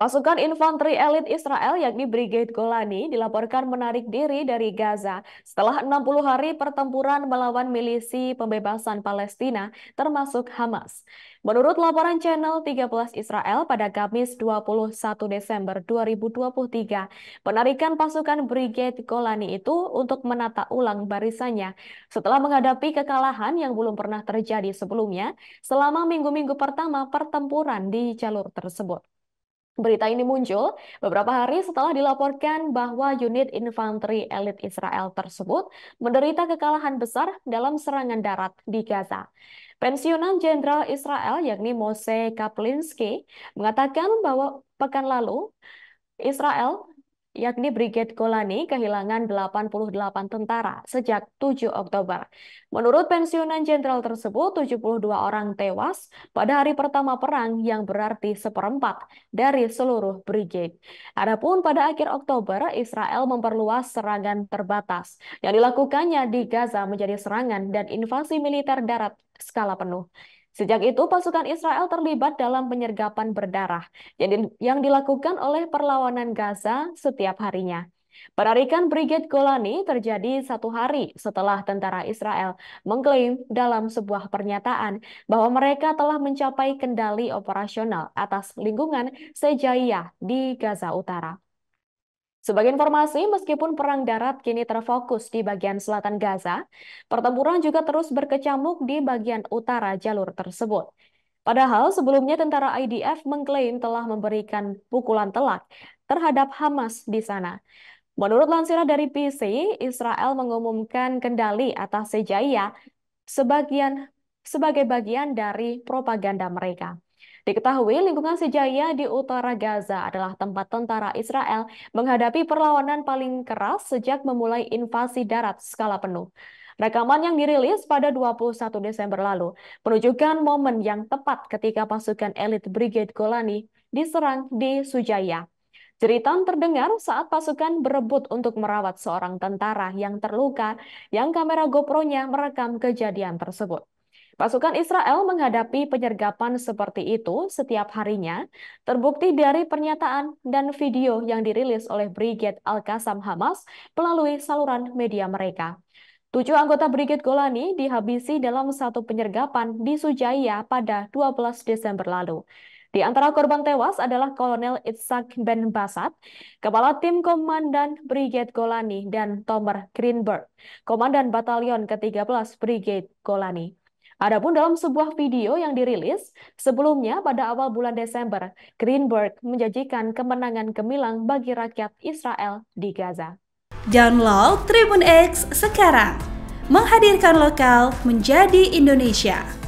Pasukan infanteri elit Israel yakni Brigade Golani dilaporkan menarik diri dari Gaza setelah 60 hari pertempuran melawan milisi pembebasan Palestina termasuk Hamas. Menurut laporan Channel 13 Israel pada Kamis 21 Desember 2023, penarikan pasukan Brigade Golani itu untuk menata ulang barisannya setelah menghadapi kekalahan yang belum pernah terjadi sebelumnya selama minggu-minggu pertama pertempuran di jalur tersebut. Berita ini muncul beberapa hari setelah dilaporkan bahwa unit infanteri elit Israel tersebut menderita kekalahan besar dalam serangan darat di Gaza. Pensiunan Jenderal Israel yakni Moshe Kaplinsky mengatakan bahwa pekan lalu Israel yakni Brigade Golani kehilangan 88 tentara sejak 7 Oktober. Menurut pensiunan jenderal tersebut, 72 orang tewas pada hari pertama perang yang berarti seperempat dari seluruh brigade. Adapun pada akhir Oktober, Israel memperluas serangan terbatas yang dilakukannya di Gaza menjadi serangan dan invasi militer darat skala penuh. Sejak itu, pasukan Israel terlibat dalam penyergapan berdarah yang dilakukan oleh perlawanan Gaza setiap harinya. Penarikan Brigade Golani terjadi satu hari setelah tentara Israel mengklaim dalam sebuah pernyataan bahwa mereka telah mencapai kendali operasional atas lingkungan Sejaiyah di Gaza Utara. Sebagai informasi, meskipun perang darat kini terfokus di bagian selatan Gaza, pertempuran juga terus berkecamuk di bagian utara jalur tersebut. Padahal sebelumnya tentara IDF mengklaim telah memberikan pukulan telak terhadap Hamas di sana. Menurut lansiran dari PC, Israel mengumumkan kendali atas Sejaya sebagian sebagai bagian dari propaganda mereka. Diketahui lingkungan Sejaya di utara Gaza adalah tempat tentara Israel menghadapi perlawanan paling keras sejak memulai invasi darat skala penuh. Rekaman yang dirilis pada 21 Desember lalu menunjukkan momen yang tepat ketika pasukan elit Brigade Golani diserang di Sujaya. Cerita terdengar saat pasukan berebut untuk merawat seorang tentara yang terluka yang kamera GoPro-nya merekam kejadian tersebut. Pasukan Israel menghadapi penyergapan seperti itu setiap harinya, terbukti dari pernyataan dan video yang dirilis oleh Brigade Al-Qassam Hamas melalui saluran media mereka. Tujuh anggota Brigade Golani dihabisi dalam satu penyergapan di Sujaya pada 12 Desember lalu. Di antara korban tewas adalah Kolonel Itzhak Ben Basat, Kepala Tim Komandan Brigade Golani, dan Tomer Greenberg, Komandan Batalion ke-13 Brigade Golani. Adapun dalam sebuah video yang dirilis sebelumnya pada awal bulan Desember, Greenberg menjanjikan kemenangan gemilang bagi rakyat Israel di Gaza. Download Tribun X sekarang, menghadirkan lokal menjadi Indonesia.